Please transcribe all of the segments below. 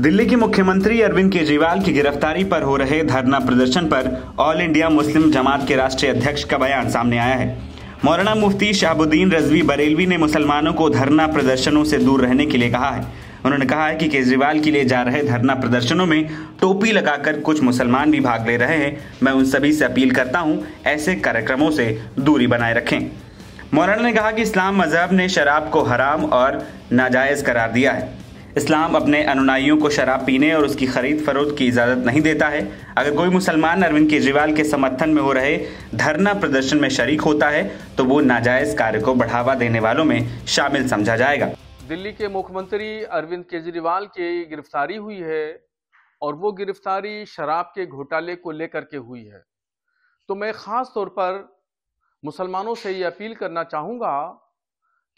दिल्ली की मुख्यमंत्री अरविंद केजरीवाल की गिरफ्तारी पर हो रहे धरना प्रदर्शन पर ऑल इंडिया मुस्लिम जमात के राष्ट्रीय अध्यक्ष का बयान सामने आया है मौलाना मुफ्ती शहाबुद्दीन रजवी बरेलवी ने मुसलमानों को धरना प्रदर्शनों से दूर रहने के लिए कहा है उन्होंने कहा है कि केजरीवाल के लिए जा रहे धरना प्रदर्शनों में टोपी लगाकर कुछ मुसलमान भी भाग ले रहे हैं मैं उन सभी से अपील करता हूँ ऐसे कार्यक्रमों से दूरी बनाए रखें मौलाना ने कहा कि इस्लाम मजहब ने शराब को हराम और नाजायज़ करार दिया है इस्लाम अपने अनुनाइयों को शराब पीने और उसकी खरीद फरोख्त की इजाज़त नहीं देता है अगर कोई मुसलमान अरविंद केजरीवाल के समर्थन में हो रहे धरना प्रदर्शन में शरीक होता है तो वो नाजायज़ कार्य को बढ़ावा देने वालों में शामिल समझा जाएगा दिल्ली के मुख्यमंत्री अरविंद केजरीवाल की के गिरफ्तारी हुई है और वो गिरफ्तारी शराब के घोटाले को लेकर के हुई है तो मैं ख़ास तौर पर मुसलमानों से ये अपील करना चाहूँगा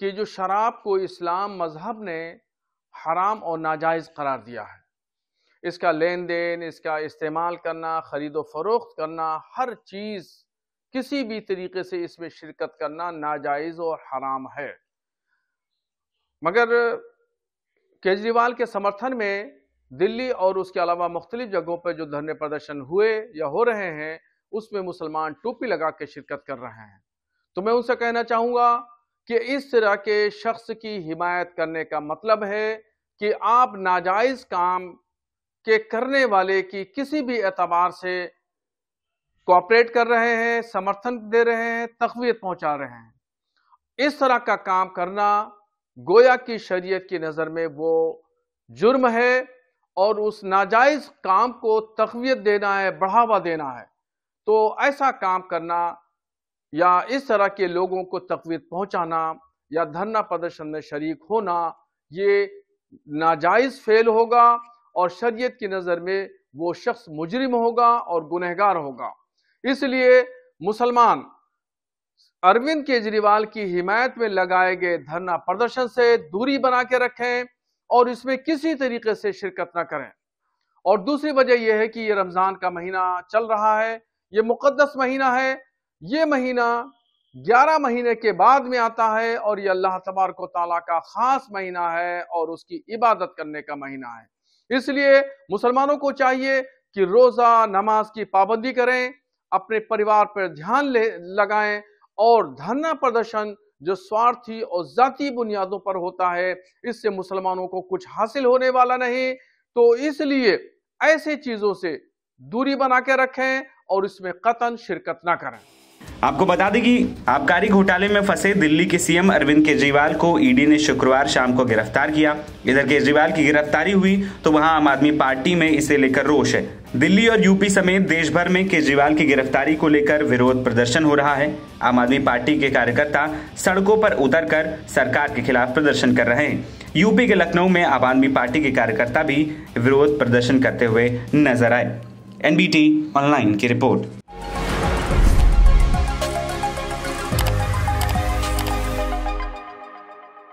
कि जो शराब को इस्लाम मज़हब ने हराम और नाजायज़ करार दिया है इसका लेन देन इसका इस्तेमाल करना खरीदो फरोख्त करना हर चीज़ किसी भी तरीके से इसमें शिरकत करना नाजायज़ और हराम है मगर केजरीवाल के समर्थन में दिल्ली और उसके अलावा मुख्तलिफ जगहों पर जो धरने प्रदर्शन हुए या हो रहे हैं उसमें मुसलमान टोपी लगा के शिरकत कर रहे हैं तो मैं उनसे कहना चाहूँगा कि इस तरह के शख्स की हिमायत करने का मतलब है कि आप नाजायज़ काम के करने वाले की किसी भी एतबार से कोऑपरेट कर रहे हैं समर्थन दे रहे हैं तकवीत पहुंचा रहे हैं इस तरह का काम करना गोया की शरीयत की नज़र में वो जुर्म है और उस नाजायज़ काम को तकवीत देना है बढ़ावा देना है तो ऐसा काम करना या इस तरह के लोगों को तकवीत पहुंचाना या धरना प्रदर्शन में शरीक होना ये नाजायज़ फेल होगा और शरीयत की नज़र में वो शख्स मुजरिम होगा और गुनहगार होगा इसलिए मुसलमान अरविंद केजरीवाल की हिमायत में लगाए गए धरना प्रदर्शन से दूरी बना के रखें और इसमें किसी तरीके से शिरकत ना करें और दूसरी वजह यह है कि ये रमज़ान का महीना चल रहा है ये मुकदस महीना है ये महीना ग्यारह महीने के बाद में आता है और ये अल्लाह तबारक ताला का खास महीना है और उसकी इबादत करने का महीना है इसलिए मुसलमानों को चाहिए कि रोज़ा नमाज की पाबंदी करें अपने परिवार पर ध्यान ले लगाएं और धरना प्रदर्शन जो स्वार्थी और जाति बुनियादों पर होता है इससे मुसलमानों को कुछ हासिल होने वाला नहीं तो इसलिए ऐसे चीज़ों से दूरी बना के रखें और इसमें कतन शिरकत ना करें आपको बता दें कि आबकारी घोटाले में फंसे दिल्ली के सीएम अरविंद केजरीवाल को ईडी ने शुक्रवार शाम को गिरफ्तार किया इधर केजरीवाल की गिरफ्तारी हुई तो वहां आम आदमी पार्टी में इसे लेकर रोष है दिल्ली और यूपी समेत देश भर में केजरीवाल की गिरफ्तारी को लेकर विरोध प्रदर्शन हो रहा है आम आदमी पार्टी के कार्यकर्ता सड़कों पर उतर कर सरकार के खिलाफ प्रदर्शन कर रहे हैं यूपी के लखनऊ में आम आदमी पार्टी के कार्यकर्ता भी विरोध प्रदर्शन करते हुए नजर आए एनबीटी ऑनलाइन की रिपोर्ट